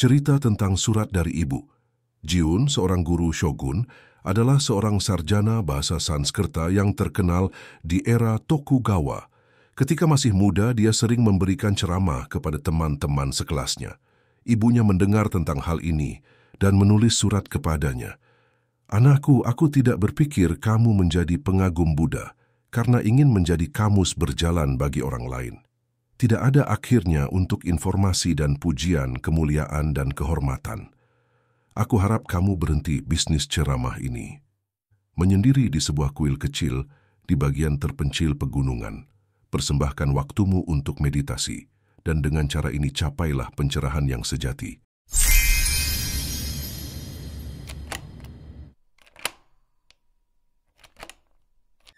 Cerita tentang surat dari ibu. Jiun, seorang guru shogun, adalah seorang sarjana bahasa Sanskerta yang terkenal di era Tokugawa. Ketika masih muda, dia sering memberikan ceramah kepada teman-teman sekelasnya. Ibunya mendengar tentang hal ini dan menulis surat kepadanya. Anakku, aku tidak berpikir kamu menjadi pengagum Buddha karena ingin menjadi kamus berjalan bagi orang lain. Tidak ada akhirnya untuk informasi dan pujian, kemuliaan, dan kehormatan. Aku harap kamu berhenti bisnis ceramah ini. Menyendiri di sebuah kuil kecil di bagian terpencil pegunungan, persembahkan waktumu untuk meditasi, dan dengan cara ini capailah pencerahan yang sejati.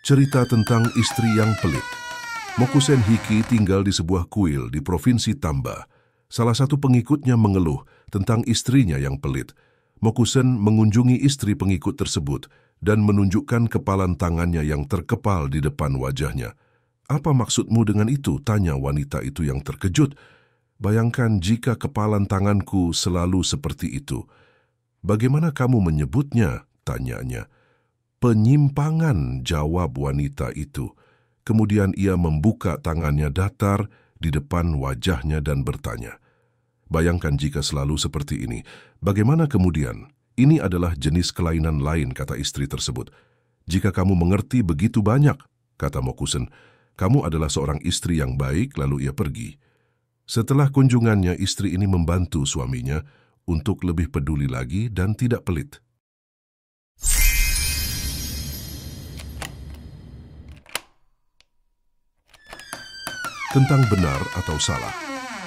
cerita tentang istri yang pelit. Mokusen Hiki tinggal di sebuah kuil di Provinsi Tamba. Salah satu pengikutnya mengeluh tentang istrinya yang pelit. Mokusen mengunjungi istri pengikut tersebut dan menunjukkan kepalan tangannya yang terkepal di depan wajahnya. Apa maksudmu dengan itu? Tanya wanita itu yang terkejut. Bayangkan jika kepalan tanganku selalu seperti itu. Bagaimana kamu menyebutnya? Tanyanya penyimpangan, jawab wanita itu. Kemudian ia membuka tangannya datar di depan wajahnya dan bertanya, Bayangkan jika selalu seperti ini, bagaimana kemudian? Ini adalah jenis kelainan lain, kata istri tersebut. Jika kamu mengerti begitu banyak, kata Mokusen, kamu adalah seorang istri yang baik, lalu ia pergi. Setelah kunjungannya, istri ini membantu suaminya untuk lebih peduli lagi dan tidak pelit. tentang benar atau salah.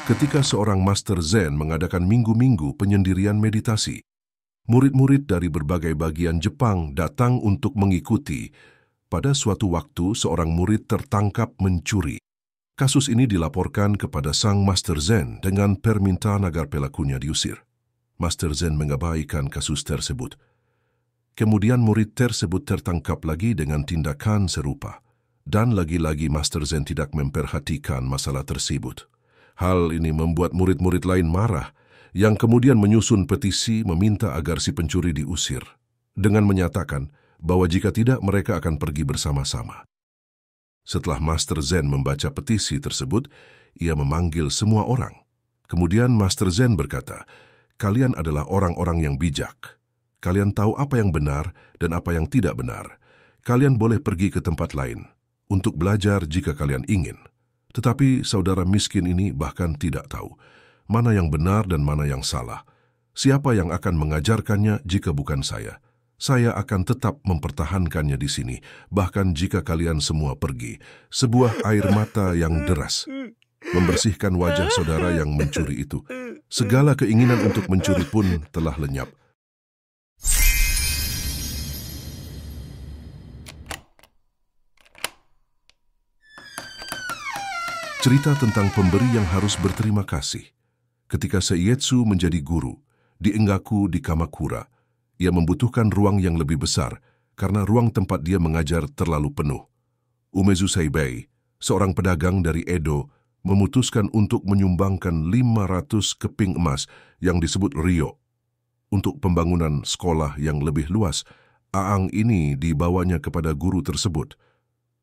Ketika seorang master Zen mengadakan minggu-minggu penyendirian meditasi, murid-murid dari berbagai bagian Jepang datang untuk mengikuti. Pada suatu waktu, seorang murid tertangkap mencuri. Kasus ini dilaporkan kepada sang Master Zen dengan permintaan agar pelakunya diusir. Master Zen mengabaikan kasus tersebut. Kemudian murid tersebut tertangkap lagi dengan tindakan serupa. Dan lagi-lagi Master Zen tidak memperhatikan masalah tersebut. Hal ini membuat murid-murid lain marah, yang kemudian menyusun petisi meminta agar si pencuri diusir, dengan menyatakan bahwa jika tidak mereka akan pergi bersama-sama. Setelah Master Zen membaca petisi tersebut, ia memanggil semua orang. Kemudian Master Zen berkata, kalian adalah orang-orang yang bijak. Kalian tahu apa yang benar dan apa yang tidak benar. Kalian boleh pergi ke tempat lain untuk belajar jika kalian ingin. Tetapi saudara miskin ini bahkan tidak tahu mana yang benar dan mana yang salah. Siapa yang akan mengajarkannya jika bukan saya? Saya akan tetap mempertahankannya di sini, bahkan jika kalian semua pergi. Sebuah air mata yang deras membersihkan wajah saudara yang mencuri itu. Segala keinginan untuk mencuri pun telah lenyap. Cerita tentang pemberi yang harus berterima kasih. Ketika Seietsu menjadi guru, di di Kamakura, ia membutuhkan ruang yang lebih besar karena ruang tempat dia mengajar terlalu penuh. Umezu Saibei, seorang pedagang dari Edo, memutuskan untuk menyumbangkan 500 keping emas yang disebut Rio. Untuk pembangunan sekolah yang lebih luas, Aang ini dibawanya kepada guru tersebut.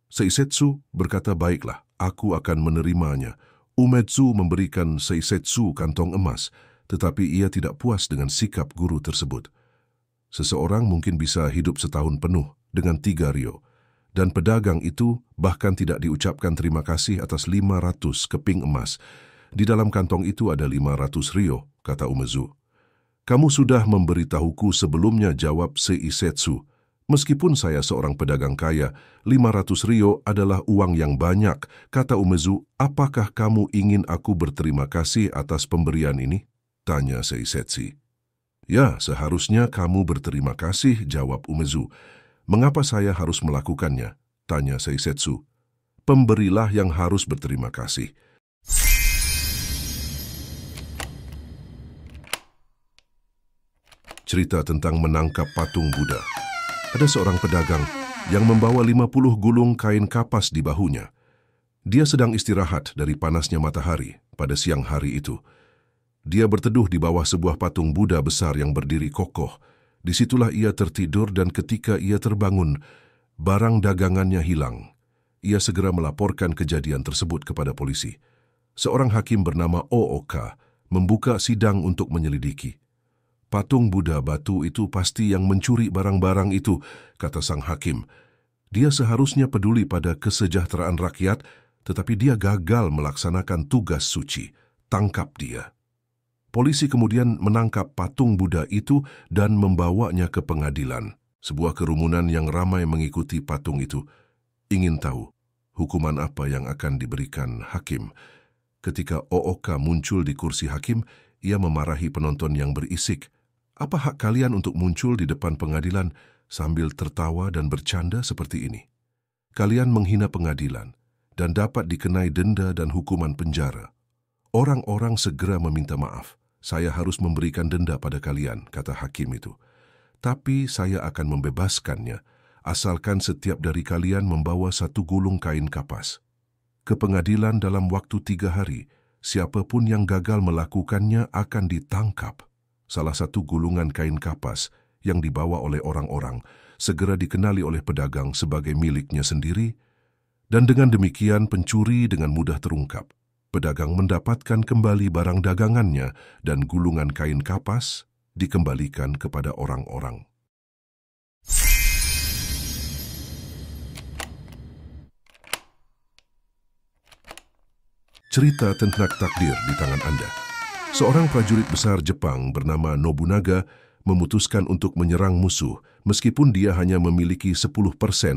Seisetsu berkata baiklah, aku akan menerimanya. Umetsu memberikan Seisetsu kantong emas, tetapi ia tidak puas dengan sikap guru tersebut. Seseorang mungkin bisa hidup setahun penuh dengan tiga rio, dan pedagang itu bahkan tidak diucapkan terima kasih atas lima ratus keping emas. Di dalam kantong itu ada lima ratus rio, kata Umezu. Kamu sudah memberitahuku sebelumnya jawab Seisetsu. Meskipun saya seorang pedagang kaya, 500 rio adalah uang yang banyak. Kata Umezu, apakah kamu ingin aku berterima kasih atas pemberian ini? Tanya Seisetsi. Ya, seharusnya kamu berterima kasih, jawab Umezu. Mengapa saya harus melakukannya? Tanya Seisetsu. Pemberilah yang harus berterima kasih. Cerita tentang menangkap patung Buddha ada seorang pedagang yang membawa 50 gulung kain kapas di bahunya. Dia sedang istirahat dari panasnya matahari pada siang hari itu. Dia berteduh di bawah sebuah patung Buddha besar yang berdiri kokoh. Disitulah ia tertidur dan ketika ia terbangun, barang dagangannya hilang. Ia segera melaporkan kejadian tersebut kepada polisi. Seorang hakim bernama Ooka membuka sidang untuk menyelidiki. Patung Buddha batu itu pasti yang mencuri barang-barang itu, kata sang hakim. Dia seharusnya peduli pada kesejahteraan rakyat, tetapi dia gagal melaksanakan tugas suci. Tangkap dia. Polisi kemudian menangkap patung Buddha itu dan membawanya ke pengadilan. Sebuah kerumunan yang ramai mengikuti patung itu. Ingin tahu hukuman apa yang akan diberikan hakim. Ketika Ooka muncul di kursi hakim, ia memarahi penonton yang berisik, apa hak kalian untuk muncul di depan pengadilan sambil tertawa dan bercanda seperti ini? Kalian menghina pengadilan dan dapat dikenai denda dan hukuman penjara. Orang-orang segera meminta maaf. Saya harus memberikan denda pada kalian, kata hakim itu. Tapi saya akan membebaskannya, asalkan setiap dari kalian membawa satu gulung kain kapas. Ke pengadilan dalam waktu tiga hari, siapapun yang gagal melakukannya akan ditangkap salah satu gulungan kain kapas yang dibawa oleh orang-orang, segera dikenali oleh pedagang sebagai miliknya sendiri, dan dengan demikian pencuri dengan mudah terungkap. Pedagang mendapatkan kembali barang dagangannya dan gulungan kain kapas dikembalikan kepada orang-orang. Cerita tentang takdir di tangan Anda. Seorang prajurit besar Jepang bernama Nobunaga memutuskan untuk menyerang musuh meskipun dia hanya memiliki 10%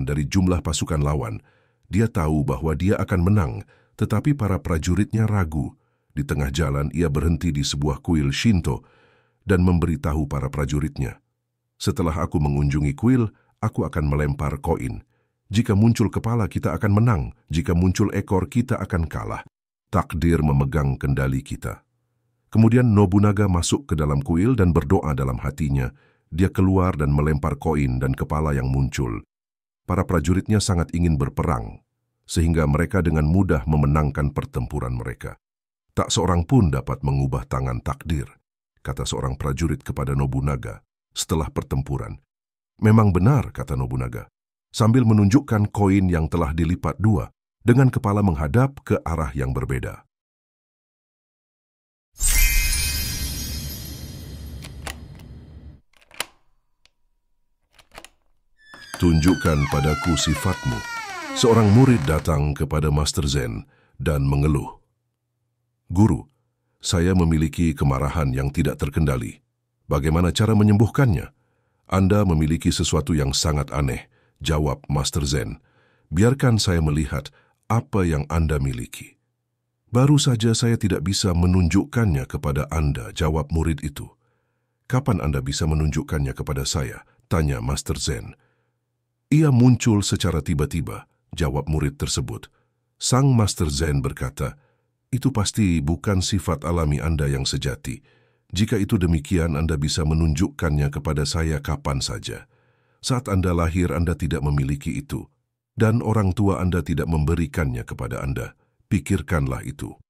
dari jumlah pasukan lawan. Dia tahu bahwa dia akan menang, tetapi para prajuritnya ragu. Di tengah jalan ia berhenti di sebuah kuil Shinto dan memberitahu para prajuritnya. Setelah aku mengunjungi kuil, aku akan melempar koin. Jika muncul kepala, kita akan menang. Jika muncul ekor, kita akan kalah. Takdir memegang kendali kita. Kemudian Nobunaga masuk ke dalam kuil dan berdoa dalam hatinya. Dia keluar dan melempar koin dan kepala yang muncul. Para prajuritnya sangat ingin berperang, sehingga mereka dengan mudah memenangkan pertempuran mereka. Tak seorang pun dapat mengubah tangan takdir, kata seorang prajurit kepada Nobunaga setelah pertempuran. Memang benar, kata Nobunaga, sambil menunjukkan koin yang telah dilipat dua dengan kepala menghadap ke arah yang berbeda. tunjukkan padaku sifatmu. Seorang murid datang kepada Master Zen dan mengeluh. Guru, saya memiliki kemarahan yang tidak terkendali. Bagaimana cara menyembuhkannya? Anda memiliki sesuatu yang sangat aneh, jawab Master Zen. Biarkan saya melihat apa yang Anda miliki. Baru saja saya tidak bisa menunjukkannya kepada Anda, jawab murid itu. Kapan Anda bisa menunjukkannya kepada saya? Tanya Master Zen. Ia muncul secara tiba-tiba, jawab murid tersebut. Sang Master Zen berkata, itu pasti bukan sifat alami Anda yang sejati. Jika itu demikian, Anda bisa menunjukkannya kepada saya kapan saja. Saat Anda lahir, Anda tidak memiliki itu. Dan orang tua Anda tidak memberikannya kepada Anda. Pikirkanlah itu.